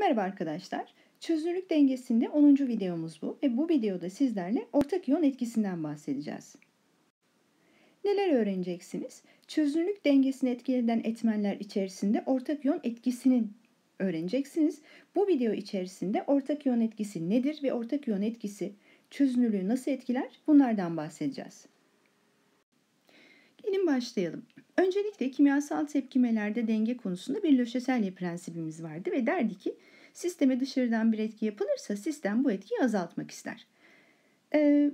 Merhaba arkadaşlar. Çözünürlük dengesinde 10. videomuz bu ve bu videoda sizlerle ortak iyon etkisinden bahsedeceğiz. Neler öğreneceksiniz? Çözünürlük dengesini etkileyen etmenler içerisinde ortak iyon etkisinin öğreneceksiniz. Bu video içerisinde ortak iyon etkisi nedir ve ortak iyon etkisi çözünürlüğü nasıl etkiler bunlardan bahsedeceğiz. Gelin başlayalım. Öncelikle kimyasal tepkimelerde denge konusunda bir Löşeselye prensibimiz vardı ve derdi ki sisteme dışarıdan bir etki yapılırsa sistem bu etkiyi azaltmak ister. Ee,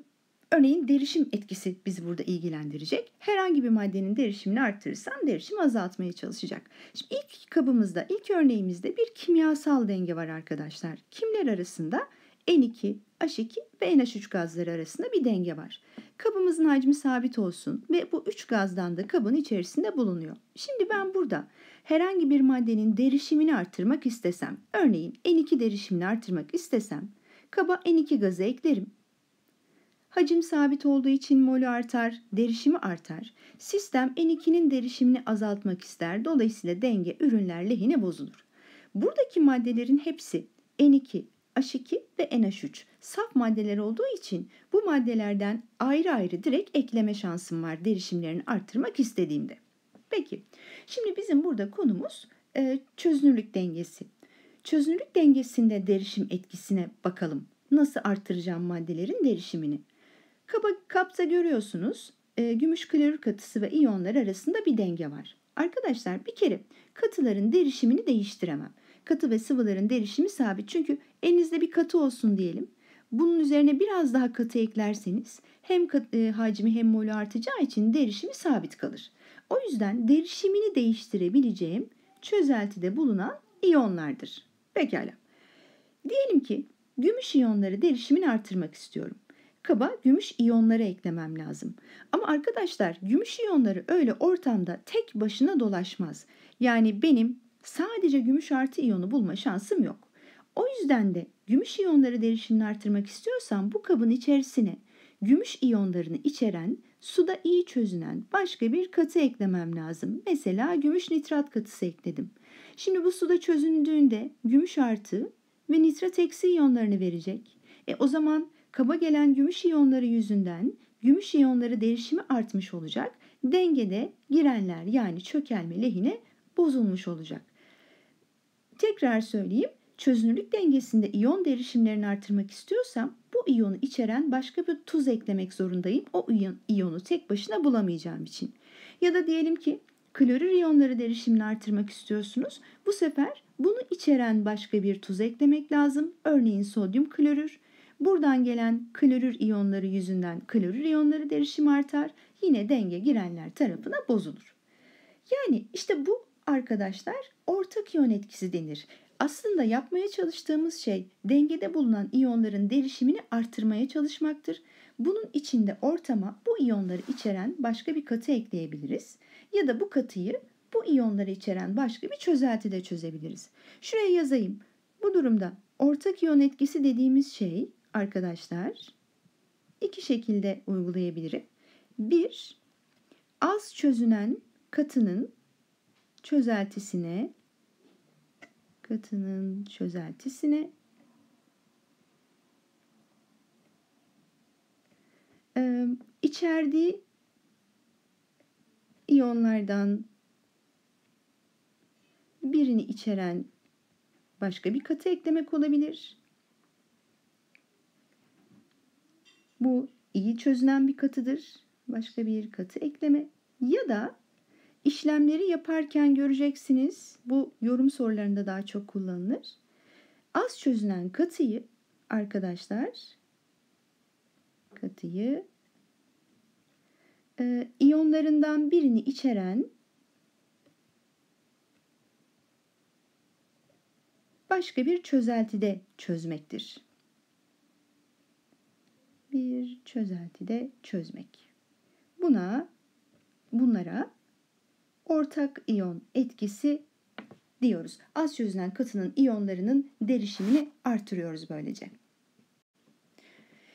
örneğin derişim etkisi bizi burada ilgilendirecek. Herhangi bir maddenin derişimini arttırırsan derişim azaltmaya çalışacak. Şimdi ilk kabımızda, ilk örneğimizde bir kimyasal denge var arkadaşlar. Kimler arasında? N2, H2 ve NH3 gazları arasında bir denge var. Kabımızın hacmi sabit olsun ve bu üç gazdan da kabın içerisinde bulunuyor. Şimdi ben burada herhangi bir maddenin derişimini artırmak istesem, örneğin N2 derişimini artırmak istesem, kaba N2 gazı eklerim. Hacim sabit olduğu için molü artar, derişimi artar. Sistem N2'nin derişimini azaltmak ister. Dolayısıyla denge ürünler lehine bozulur. Buradaki maddelerin hepsi N2, H2 ve NH3 saf maddeler olduğu için bu maddelerden ayrı ayrı direkt ekleme şansım var derişimlerini arttırmak istediğimde. Peki şimdi bizim burada konumuz e, çözünürlük dengesi. Çözünürlük dengesinde derişim etkisine bakalım. Nasıl arttıracağım maddelerin derişimini? Kaba, kapta görüyorsunuz e, gümüş klorür katısı ve iyonlar arasında bir denge var. Arkadaşlar bir kere katıların derişimini değiştiremem katı ve sıvıların derişimi sabit. Çünkü elinizde bir katı olsun diyelim. Bunun üzerine biraz daha katı eklerseniz hem katı, e, hacmi hem molü artacağı için derişimi sabit kalır. O yüzden derişimini değiştirebileceğim çözeltide bulunan iyonlardır. Pekala. Diyelim ki gümüş iyonları derişimini artırmak istiyorum. Kaba gümüş iyonları eklemem lazım. Ama arkadaşlar gümüş iyonları öyle ortamda tek başına dolaşmaz. Yani benim sadece gümüş artı iyonu bulma şansım yok. O yüzden de gümüş iyonları derişimini artırmak istiyorsan bu kabın içerisine gümüş iyonlarını içeren, suda iyi çözünen başka bir katı eklemem lazım. Mesela gümüş nitrat katısı ekledim. Şimdi bu suda çözündüğünde gümüş artı ve nitrat eksi iyonlarını verecek. E o zaman kaba gelen gümüş iyonları yüzünden gümüş iyonları derişimi artmış olacak. Dengede girenler yani çökelme lehine bozulmuş olacak. Tekrar söyleyeyim. Çözünürlük dengesinde iyon derişimlerini artırmak istiyorsam bu iyonu içeren başka bir tuz eklemek zorundayım. O iyon iyonu tek başına bulamayacağım için. Ya da diyelim ki klorür iyonları derişimini artırmak istiyorsunuz. Bu sefer bunu içeren başka bir tuz eklemek lazım. Örneğin sodyum klorür. Buradan gelen klorür iyonları yüzünden klorür iyonları derişim artar. Yine denge girenler tarafına bozulur. Yani işte bu arkadaşlar ortak iyon etkisi denir. Aslında yapmaya çalıştığımız şey dengede bulunan iyonların derişimini artırmaya çalışmaktır. Bunun içinde ortama bu iyonları içeren başka bir katı ekleyebiliriz ya da bu katıyı bu iyonları içeren başka bir çözelti de çözebiliriz. Şuraya yazayım. Bu durumda ortak iyon etkisi dediğimiz şey arkadaşlar iki şekilde uygulayabilirim. Bir, az çözünen katının çözeltisine katının çözeltisine içerdiği iyonlardan birini içeren başka bir katı eklemek olabilir. Bu iyi çözünen bir katıdır. Başka bir katı ekleme ya da İşlemleri yaparken göreceksiniz. Bu yorum sorularında daha çok kullanılır. Az çözünen katıyı arkadaşlar katıyı e, iyonlarından birini içeren başka bir çözeltide çözmektir. Bir çözeltide çözmek. Buna bunlara ortak iyon etkisi diyoruz. Az çözünen katının iyonlarının derişimini artırıyoruz böylece.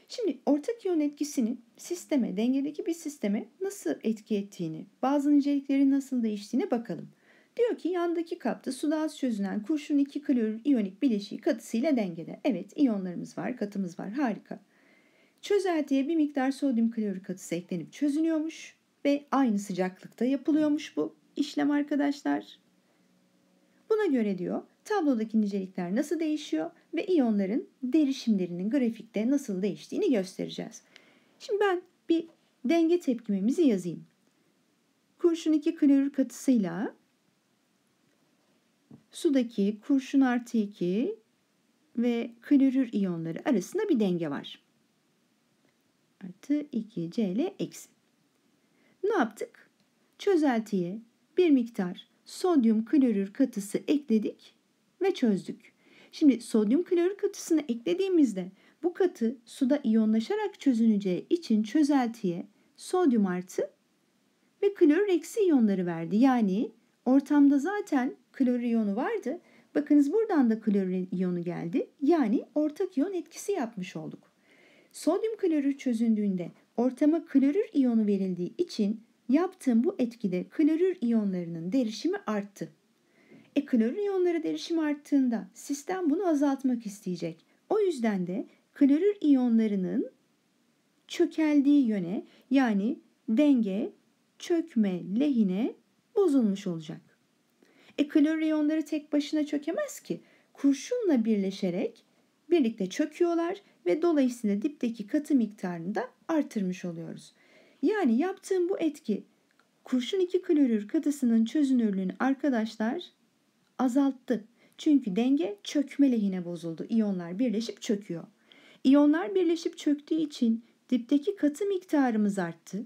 Şimdi ortak iyon etkisinin sisteme, dengedeki bir sisteme nasıl etki ettiğini, bazı nicelikleri nasıl değiştiğine bakalım. Diyor ki yandaki kapta suda az çözünen kurşun 2 klorür iyonik bileşiği katısıyla dengede. Evet iyonlarımız var, katımız var. Harika. Çözeltiye bir miktar sodyum klorür katısı eklenip çözünüyormuş ve aynı sıcaklıkta yapılıyormuş bu işlem arkadaşlar. Buna göre diyor tablodaki nicelikler nasıl değişiyor ve iyonların derişimlerinin grafikte nasıl değiştiğini göstereceğiz. Şimdi ben bir denge tepkimemizi yazayım. Kurşun 2 klorür katısıyla sudaki kurşun artı 2 ve klorür iyonları arasında bir denge var. Artı 2 Cl eksi. Ne yaptık? Çözeltiye bir miktar sodyum klorür katısı ekledik ve çözdük. Şimdi sodyum klorür katısını eklediğimizde bu katı suda iyonlaşarak çözüneceği için çözeltiye sodyum artı ve klorür eksi iyonları verdi. Yani ortamda zaten klorür iyonu vardı. Bakınız buradan da klorür iyonu geldi. Yani ortak iyon etkisi yapmış olduk. Sodyum klorür çözündüğünde ortama klorür iyonu verildiği için Yaptığım bu etkide klorür iyonlarının derişimi arttı. E klorür iyonları derişimi arttığında sistem bunu azaltmak isteyecek. O yüzden de klorür iyonlarının çökeldiği yöne yani denge çökme lehine bozulmuş olacak. E klorür iyonları tek başına çökemez ki. Kurşunla birleşerek birlikte çöküyorlar ve dolayısıyla dipteki katı miktarını da artırmış oluyoruz. Yani yaptığım bu etki kurşun iki klorür katısının çözünürlüğünü arkadaşlar azalttı. Çünkü denge çökme lehine bozuldu. İyonlar birleşip çöküyor. İyonlar birleşip çöktüğü için dipteki katı miktarımız arttı.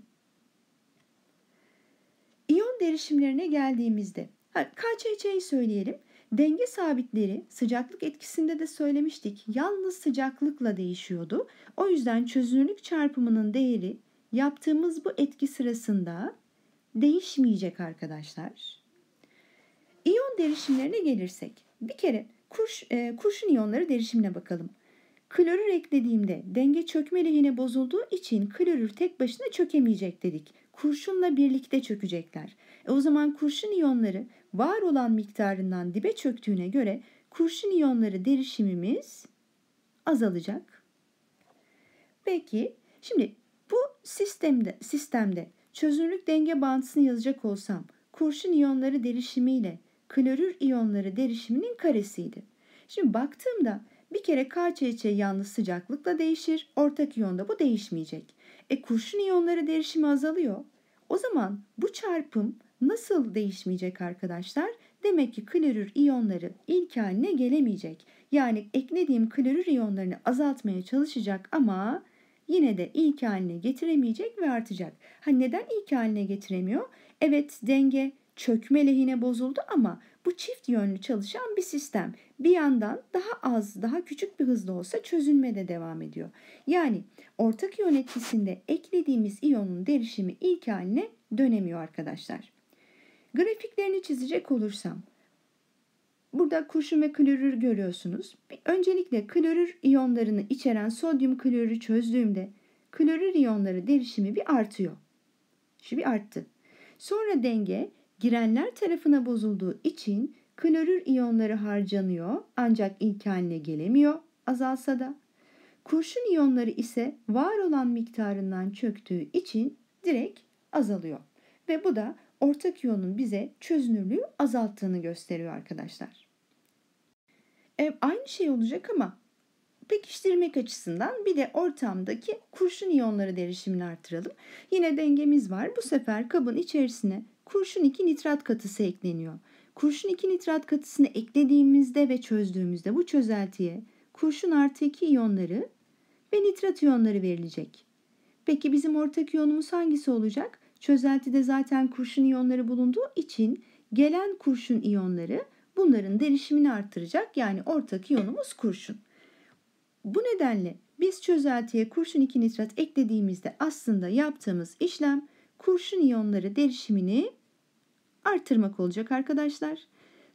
İyon derişimlerine geldiğimizde KÇC'yi söyleyelim. Denge sabitleri sıcaklık etkisinde de söylemiştik. Yalnız sıcaklıkla değişiyordu. O yüzden çözünürlük çarpımının değeri Yaptığımız bu etki sırasında değişmeyecek arkadaşlar. İyon derişimlerine gelirsek bir kere kurş, e, kurşun iyonları derişimine bakalım. Klorür eklediğimde denge çökme lehine bozulduğu için klorür tek başına çökemeyecek dedik. Kurşunla birlikte çökecekler. E o zaman kurşun iyonları var olan miktarından dibe çöktüğüne göre kurşun iyonları derişimimiz azalacak. Peki şimdi Sistemde, sistemde çözünürlük denge bağıntısını yazacak olsam kurşun iyonları derişimiyle klorür iyonları derişiminin karesiydi. Şimdi baktığımda bir kere KÇÇ yalnız sıcaklıkla değişir. Ortak iyonda bu değişmeyecek. E kurşun iyonları derişimi azalıyor. O zaman bu çarpım nasıl değişmeyecek arkadaşlar? Demek ki klorür iyonları ilk haline gelemeyecek. Yani eklediğim klorür iyonlarını azaltmaya çalışacak ama yine de ilk haline getiremeyecek ve artacak. Ha neden ilk haline getiremiyor? Evet denge çökme lehine bozuldu ama bu çift yönlü çalışan bir sistem. Bir yandan daha az, daha küçük bir hızda olsa çözünme de devam ediyor. Yani ortak yönetisinde eklediğimiz iyonun derişimi ilk haline dönemiyor arkadaşlar. Grafiklerini çizecek olursam Burada kurşun ve klorür görüyorsunuz. Öncelikle klorür iyonlarını içeren sodyum klorürü çözdüğümde klorür iyonları derişimi bir artıyor. Şu bir arttı. Sonra denge girenler tarafına bozulduğu için klorür iyonları harcanıyor ancak ilk haline gelemiyor azalsa da. Kurşun iyonları ise var olan miktarından çöktüğü için direkt azalıyor. Ve bu da ortak iyonun bize çözünürlüğü azalttığını gösteriyor arkadaşlar. E, aynı şey olacak ama pekiştirmek açısından bir de ortamdaki kurşun iyonları derişimini artıralım. Yine dengemiz var. Bu sefer kabın içerisine kurşun 2 nitrat katısı ekleniyor. Kurşun 2 nitrat katısını eklediğimizde ve çözdüğümüzde bu çözeltiye kurşun artı 2 iyonları ve nitrat iyonları verilecek. Peki bizim ortak iyonumuz hangisi olacak? Çözeltide zaten kurşun iyonları bulunduğu için gelen kurşun iyonları bunların derişimini artıracak yani ortak iyonumuz kurşun. Bu nedenle biz çözeltiye kurşun 2 nitrat eklediğimizde aslında yaptığımız işlem kurşun iyonları derişimini artırmak olacak arkadaşlar.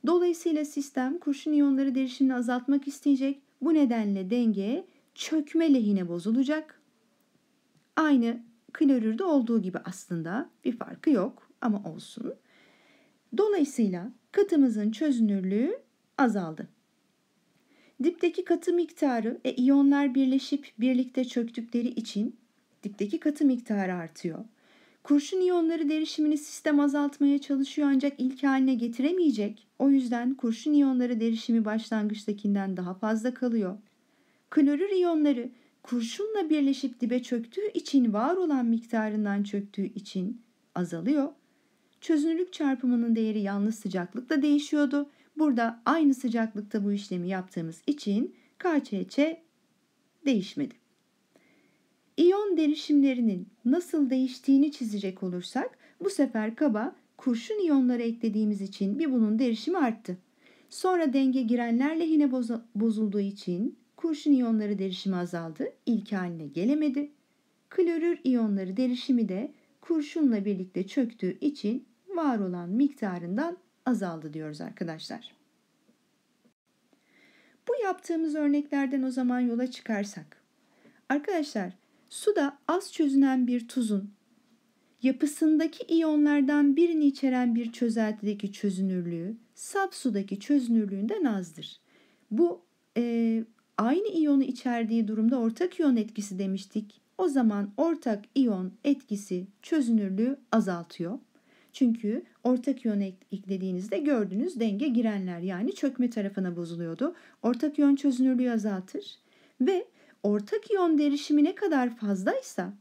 Dolayısıyla sistem kurşun iyonları derişimini azaltmak isteyecek. Bu nedenle denge çökme lehine bozulacak. Aynı klorürde olduğu gibi aslında bir farkı yok ama olsun. Dolayısıyla katımızın çözünürlüğü azaldı. Dipteki katı miktarı e, iyonlar birleşip birlikte çöktükleri için dipteki katı miktarı artıyor. Kurşun iyonları derişimini sistem azaltmaya çalışıyor ancak ilk haline getiremeyecek. O yüzden kurşun iyonları derişimi başlangıçtakinden daha fazla kalıyor. Klorür iyonları kurşunla birleşip dibe çöktüğü için var olan miktarından çöktüğü için azalıyor Çözünürlük çarpımının değeri yalnız sıcaklıkla değişiyordu. Burada aynı sıcaklıkta bu işlemi yaptığımız için KÇÇ değişmedi. İyon derişimlerinin nasıl değiştiğini çizecek olursak bu sefer kaba kurşun iyonları eklediğimiz için bir bunun derişimi arttı. Sonra denge girenler lehine bozulduğu için kurşun iyonları derişimi azaldı, ilk haline gelemedi. Klorür iyonları derişimi de kurşunla birlikte çöktüğü için var olan miktarından azaldı diyoruz arkadaşlar. Bu yaptığımız örneklerden o zaman yola çıkarsak. Arkadaşlar suda az çözünen bir tuzun yapısındaki iyonlardan birini içeren bir çözeltideki çözünürlüğü saf sudaki çözünürlüğünden azdır. Bu e, aynı iyonu içerdiği durumda ortak iyon etkisi demiştik. O zaman ortak iyon etkisi çözünürlüğü azaltıyor. Çünkü ortak yöne eklediğinizde gördüğünüz denge girenler yani çökme tarafına bozuluyordu. Ortak yön çözünürlüğü azaltır ve ortak yön derişimi ne kadar fazlaysa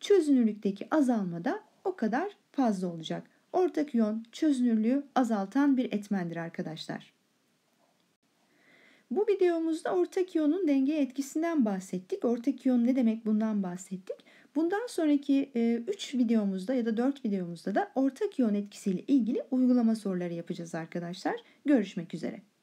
çözünürlükteki azalma da o kadar fazla olacak. Ortak yön çözünürlüğü azaltan bir etmendir arkadaşlar. Bu videomuzda ortak iyonun denge etkisinden bahsettik. Ortak iyon ne demek bundan bahsettik. Bundan sonraki 3 e, videomuzda ya da 4 videomuzda da ortak iyon etkisiyle ilgili uygulama soruları yapacağız arkadaşlar. Görüşmek üzere.